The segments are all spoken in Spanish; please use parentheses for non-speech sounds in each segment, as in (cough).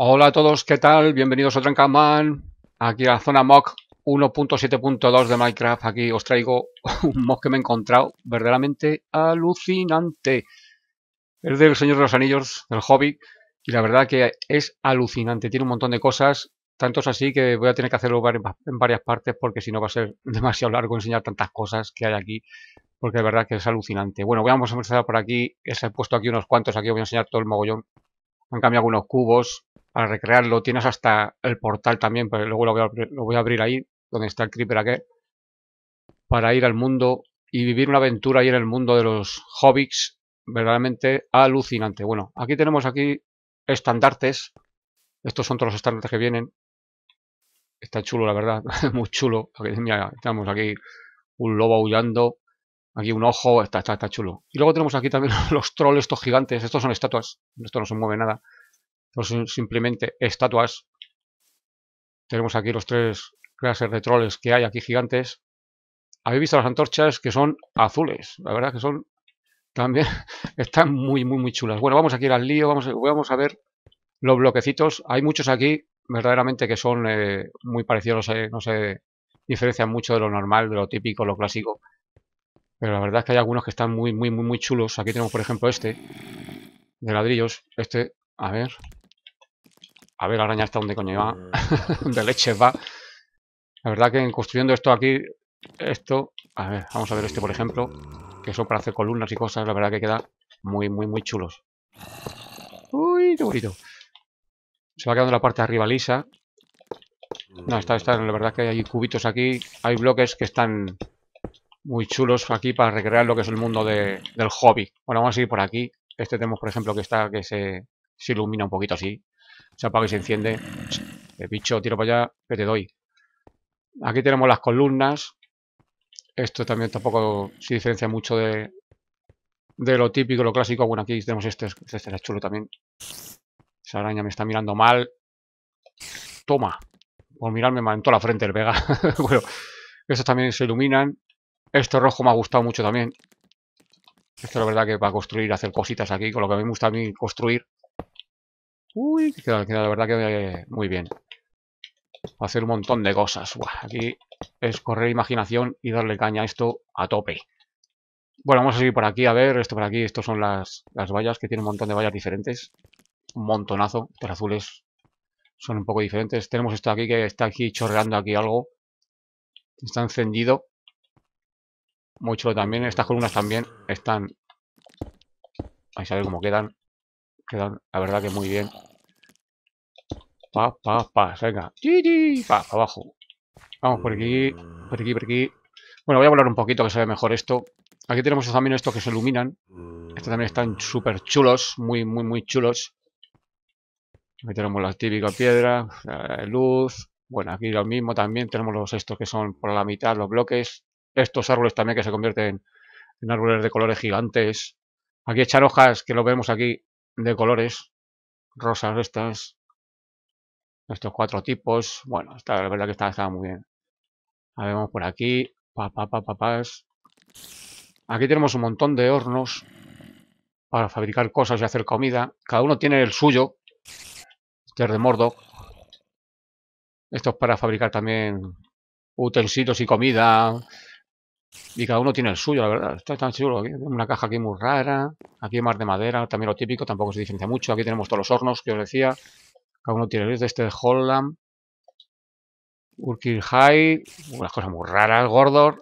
Hola a todos, ¿qué tal? Bienvenidos a Trancaman, aquí a la zona mock 1.7.2 de Minecraft. Aquí os traigo (laughs) un mock que me he encontrado verdaderamente alucinante. Es del Señor de los Anillos, del hobby. y la verdad que es alucinante. Tiene un montón de cosas, tantos así que voy a tener que hacerlo en varias partes porque si no va a ser (laughs) demasiado largo enseñar tantas cosas que hay aquí. Porque de verdad que es alucinante. Bueno, vamos a empezar por aquí. he puesto aquí unos cuantos. Aquí os voy a enseñar todo el mogollón. Han cambiado algunos cubos, a recrearlo. Tienes hasta el portal también, pero luego lo voy a, lo voy a abrir ahí, donde está el Creeper aquí, para ir al mundo y vivir una aventura ahí en el mundo de los hobbits verdaderamente alucinante. Bueno, aquí tenemos aquí estandartes. Estos son todos los estandartes que vienen. Está chulo, la verdad, (laughs) muy chulo. Aquí, tenemos aquí un lobo aullando, aquí un ojo, está, está, está chulo. Y luego tenemos aquí también (laughs) los trolls, estos gigantes. Estos son estatuas, esto no se mueve nada son simplemente estatuas. Tenemos aquí los tres clases de troles que hay aquí gigantes. Habéis visto las antorchas que son azules, la verdad que son también, (laughs) están muy, muy, muy chulas. Bueno, vamos a aquí al lío, vamos, vamos a ver los bloquecitos. Hay muchos aquí verdaderamente que son eh, muy parecidos, no se diferencian mucho de lo normal, de lo típico, lo clásico. Pero la verdad es que hay algunos que están muy, muy, muy, muy chulos. Aquí tenemos, por ejemplo, este de ladrillos. Este, a ver, a ver la araña está donde coño va, (laughs) de leche va. La verdad que en construyendo esto aquí, esto, a ver, vamos a ver este por ejemplo, que eso para hacer columnas y cosas, la verdad que queda muy, muy, muy chulos. Uy, qué bonito. Se va quedando la parte de arriba lisa. No, está, está, la verdad que hay cubitos aquí, hay bloques que están muy chulos aquí para recrear lo que es el mundo del hobby. Bueno, vamos a seguir por aquí. Este tenemos, por ejemplo, que está, que se ilumina un poquito así, se apaga y se enciende. El bicho, tiro para allá, que te doy. Aquí tenemos las columnas. Esto también tampoco se diferencia mucho de, lo típico, lo clásico. Bueno, aquí tenemos este, este será este chulo también. Esa araña me está mirando mal. Toma. Por mirarme mal en toda la frente el Vega. (laughs) bueno, estos también se iluminan. Este rojo me ha gustado mucho también. Esto la verdad que para construir, hacer cositas aquí, con lo que a mí me gusta a mí construir. Uy, que queda, la verdad que muy bien. hacer un montón de cosas. aquí es correr imaginación y darle caña a esto a tope. Bueno, vamos a seguir por aquí, a ver, esto por aquí, estos son las, vallas, que tiene un montón de vallas diferentes. Un montonazo, estas azules son un poco diferentes. Tenemos esto aquí que está aquí chorreando aquí algo. Está encendido. Mucho también, estas columnas también están... Ahí a ver cómo quedan. Quedan, la verdad que muy bien. Pa, pa, pa, venga. Pa, pa, abajo. Vamos por aquí, por aquí, por aquí. Bueno, voy a volar un poquito que se ve mejor esto. Aquí tenemos también estos que se iluminan. Estos también están súper chulos, muy, muy, muy chulos. Aquí tenemos la típica piedra, luz. Bueno, aquí lo mismo también. Tenemos los estos que son por la mitad, los bloques. Estos árboles también que se convierten en árboles de colores gigantes. Aquí echar hojas, que lo vemos aquí, de colores, rosas estas, estos cuatro tipos, bueno, está, la verdad que está, muy bien. A por aquí, papá, pa, pa, Aquí tenemos un montón de hornos para fabricar cosas y hacer comida. Cada uno tiene el suyo, este es de Mordo. Esto es para fabricar también utensilios y comida, y cada uno tiene el suyo, la verdad. Está tan seguro una caja aquí muy rara. Aquí más de madera, también lo típico. Tampoco se diferencia mucho. Aquí tenemos todos los hornos que os decía. Cada uno tiene el de este de Holland. Urkir High. Unas cosas muy raras. Gordor.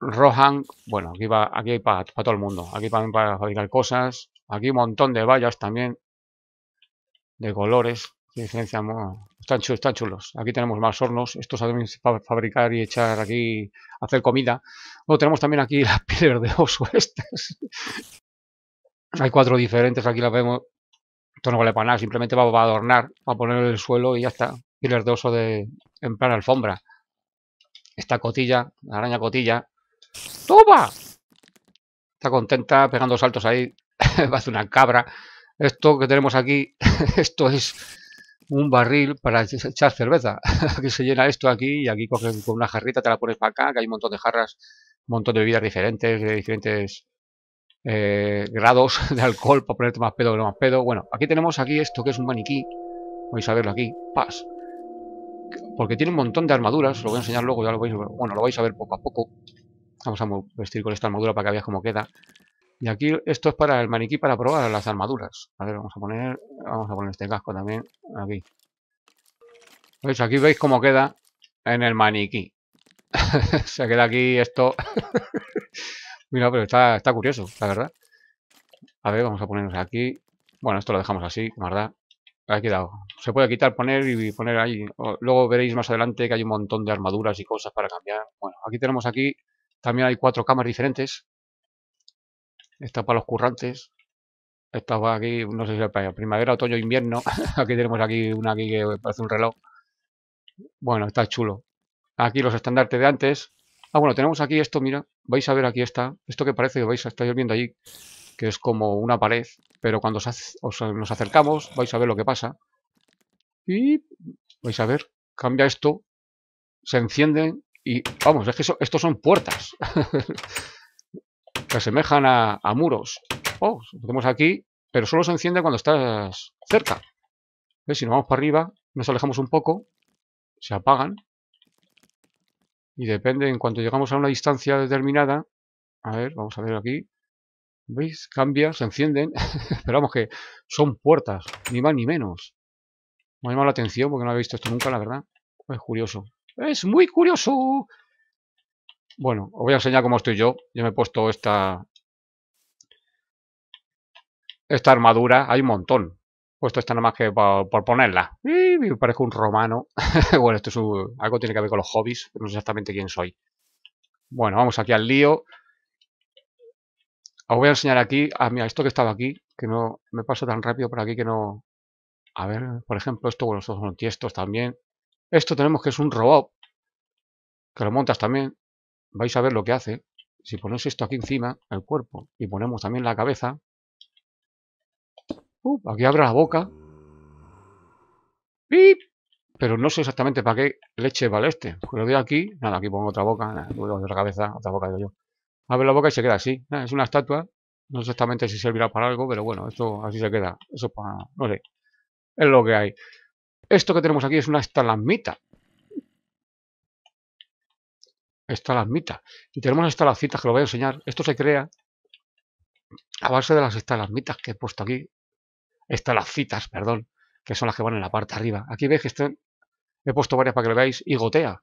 Rohan. Bueno, aquí, va, aquí hay para, todo el mundo. Aquí también para fabricar cosas. Aquí un montón de vallas también. De colores. Están chulos, Aquí tenemos más hornos. Estos también para fabricar y echar aquí, hacer comida. tenemos también aquí (laughs) las pilas de oso estas. Hay cuatro diferentes, aquí las vemos. Esto no vale para nada, simplemente va a adornar, va a poner el suelo y ya está. Pieles de oso de, en plan alfombra. Esta cotilla, la araña cotilla. ¡Toma! Está contenta, pegando saltos ahí. (laughs) va a hacer una cabra. Esto que tenemos aquí, (laughs) esto es un barril para echar cerveza, (laughs) que se llena esto aquí y aquí coges con una jarrita, te la pones para acá, que hay un montón de jarras, un montón de bebidas diferentes, de diferentes eh, grados (laughs) de alcohol para ponerte más pedo o más pedo. Bueno, aquí tenemos aquí esto que es un maniquí, vais a verlo aquí, paz. Porque tiene un montón de armaduras, lo voy a enseñar luego, ya lo vais, bueno, lo vais a ver poco a poco. Vamos a vestir con esta armadura para que veáis cómo queda. Y aquí esto es para el maniquí para probar las armaduras. A ver, vamos a poner, vamos a poner este casco también aquí. pues Aquí veis cómo queda en el maniquí. (laughs) Se queda aquí esto. (laughs) Mira, pero está, curioso, la verdad. A ver, vamos a ponernos aquí. Bueno, esto lo dejamos así, ¿verdad? Ha quedado. Se puede quitar, poner y poner ahí. Luego veréis más adelante que hay un montón de armaduras y cosas para cambiar. Bueno, aquí tenemos aquí. También hay cuatro camas diferentes. Esta para los currantes. Esta para aquí, no sé si es para primavera, otoño, invierno. (laughs) aquí tenemos aquí una aquí que parece un reloj. Bueno, está chulo. Aquí los estandartes de antes. Ah, bueno, tenemos aquí esto, mira. Vais a ver aquí está. Esto que parece que vais a estar viendo allí, que es como una pared. Pero cuando os nos acercamos, vais a ver lo que pasa. Y vais a ver, cambia esto. Se encienden y vamos, es que estos son puertas. (laughs) se asemejan a, muros. Oh, lo tenemos aquí, pero solo se enciende cuando estás cerca. Si nos vamos para arriba, nos alejamos un poco, se apagan. Y depende, en cuanto llegamos a una distancia determinada, a ver, vamos a ver aquí, ¿veis? Cambia, se encienden, esperamos (laughs) que son puertas, ni más ni menos. Me ha llamado la atención porque no había visto esto nunca, la verdad. Es curioso. Es muy curioso. Bueno, os voy a enseñar cómo estoy yo. Yo me he puesto esta, esta armadura. Hay un montón. He puesto esta nada más que por, ponerla. ¡Y, me parezco un romano. (laughs) bueno, esto es algo tiene que ver con los hobbies. no sé exactamente quién soy. Bueno, vamos aquí al lío. Os voy a enseñar aquí. Ah, mira, esto que estaba aquí. Que no me paso tan rápido por aquí que no... A ver, por ejemplo, esto, bueno, estos tiestos también. Esto tenemos que es un robot. Que lo montas también vais a ver lo que hace. Si ponemos esto aquí encima, el cuerpo, y ponemos también la cabeza, aquí abre la boca. Pero no sé exactamente para qué leche vale este. Pues lo aquí, nada, aquí pongo otra boca, otra cabeza, otra boca digo yo. Abre la boca y se queda así. es una estatua, no sé exactamente si servirá para algo, pero bueno, esto así se queda. Eso para... no sé. Es lo que hay. Esto que tenemos aquí es una estalamita estalagmitas. Y tenemos las citas que lo voy a enseñar. Esto se crea a base de las mitas que he puesto aquí. citas perdón, que son las que van en la parte arriba. Aquí veis que he puesto varias para que lo veáis y gotea.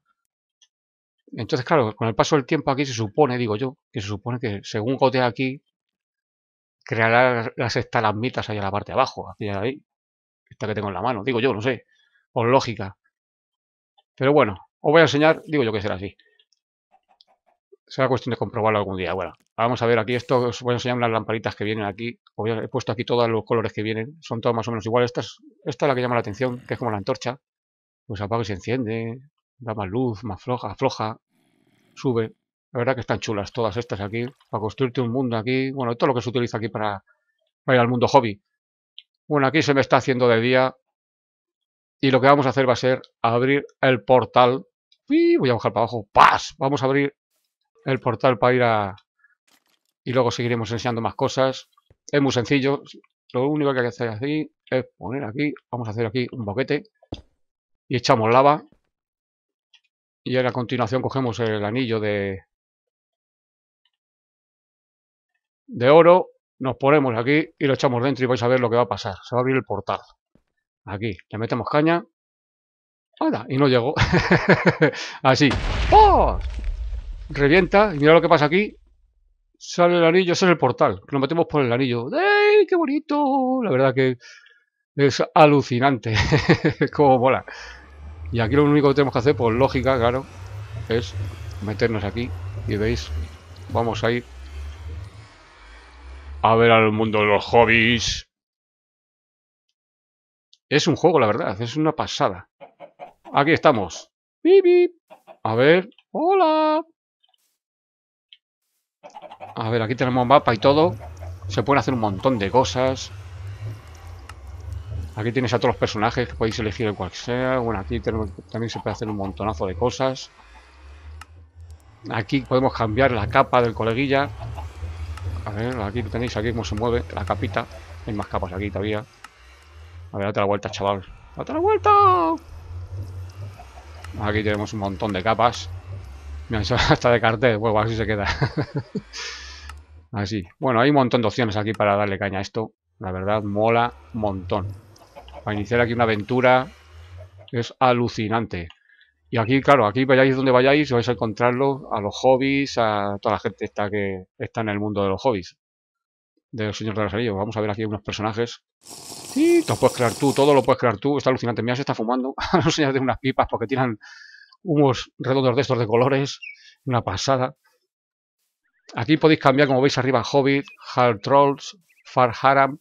Entonces, claro, con el paso del tiempo aquí se supone, digo yo, que se supone que según gotea aquí, creará las estalagmitas ahí en la parte de abajo, aquí ahí, esta que tengo en la mano, digo yo, no sé, por lógica. Pero bueno, os voy a enseñar, digo yo que será así será cuestión de comprobarlo algún día. Bueno, vamos a ver aquí esto, os voy a enseñar las lamparitas que vienen aquí. He puesto aquí todos los colores que vienen, son todos más o menos iguales. Esta es, esta la que llama la atención, que es como la antorcha. Pues apaga y se enciende, da más luz, más floja, floja. sube. La verdad que están chulas todas estas aquí, para construirte un mundo aquí. Bueno, todo lo que se utiliza aquí para, ir al mundo hobby. Bueno, aquí se me está haciendo de día. Y lo que vamos a hacer va a ser abrir el portal. Y voy a bajar para abajo. ¡Pas! Vamos a abrir el portal para ir a... Y luego seguiremos enseñando más cosas. Es muy sencillo. Lo único que hay que hacer aquí es poner aquí. Vamos a hacer aquí un boquete. Y echamos lava. Y ahora a continuación cogemos el anillo de... De oro. Nos ponemos aquí y lo echamos dentro y vais a ver lo que va a pasar. Se va a abrir el portal. Aquí. Le metemos caña. ¡Hala! Y no llegó. (laughs) Así. ¡Oh! revienta, y mira lo que pasa aquí, sale el anillo, ese es el portal, nos metemos por el anillo. ¡Ey, qué bonito! La verdad que es alucinante, (laughs) como mola. Y aquí lo único que tenemos que hacer, por lógica, claro, es meternos aquí, y veis, vamos a ir a ver al mundo de los hobbies. Es un juego, la verdad, es una pasada. Aquí estamos. ¡Bip, A ver. ¡Hola! A ver, aquí tenemos mapa y todo. Se pueden hacer un montón de cosas. Aquí tienes a todos los personajes que podéis elegir el cual sea. Bueno, aquí tenemos, también se puede hacer un montonazo de cosas. Aquí podemos cambiar la capa del coleguilla. A ver, aquí tenéis aquí cómo se mueve la capita. Hay más capas aquí todavía. A ver, date la vuelta, chaval. ¡Date la vuelta! Aquí tenemos un montón de capas. Mira, hasta (laughs) de cartel. huevo así se queda. (laughs) Así. Bueno, hay un montón de opciones aquí para darle caña a esto. La verdad, mola un montón. Para iniciar aquí una aventura es alucinante. Y aquí, claro, aquí vayáis donde vayáis, vais a encontrarlo a los hobbies, a toda la gente esta que está en el mundo de los hobbies. De los señores de los salida. Vamos a ver aquí unos personajes. Sí, lo puedes crear tú, todo lo puedes crear tú. Está alucinante. Mira, se está fumando. (laughs) los señores de unas pipas porque tiran humos redondos de estos de colores. Una pasada. Aquí podéis cambiar, como veis arriba, Hobbit, Hard Trolls, Far Haram.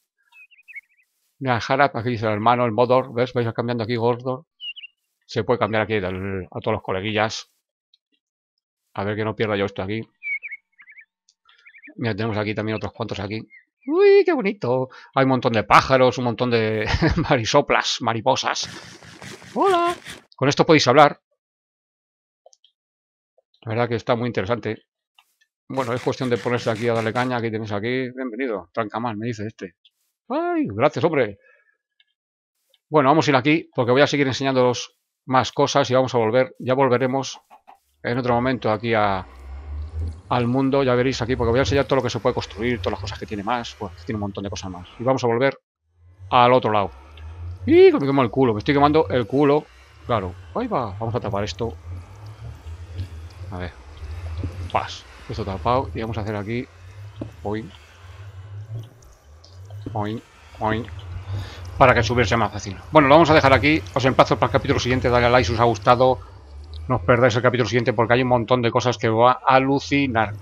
Mira, Harap, aquí dice el hermano, el Modor, ¿ves? Vais cambiando aquí Gordor. Se puede cambiar aquí a todos los coleguillas. A ver que no pierda yo esto aquí. Mira, tenemos aquí también otros cuantos aquí. ¡Uy, qué bonito! Hay un montón de pájaros, un montón de (laughs) marisoplas, mariposas. ¡Hola! Con esto podéis hablar. La verdad que está muy interesante. Bueno, es cuestión de ponerse aquí a darle caña. Aquí tenéis aquí. Bienvenido. Tranca más, me dice este. ¡Ay! Gracias, hombre. Bueno, vamos a ir aquí porque voy a seguir enseñándolos más cosas y vamos a volver. Ya volveremos en otro momento aquí al mundo. Ya veréis aquí porque voy a enseñar todo lo que se puede construir, todas las cosas que tiene más. Pues tiene un montón de cosas más. Y vamos a volver al otro lado. ¡Y! Me quemo el culo. Me estoy quemando el culo. Claro. Ahí va. Vamos a tapar esto. A ver. Paz esto tapado y vamos a hacer aquí hoy hoy hoy para que subirse más fácil bueno lo vamos a dejar aquí os emplazo para el capítulo siguiente dale a like si os ha gustado no os perdáis el capítulo siguiente porque hay un montón de cosas que va a alucinar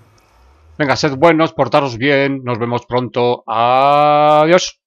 venga sed buenos portaros bien nos vemos pronto adiós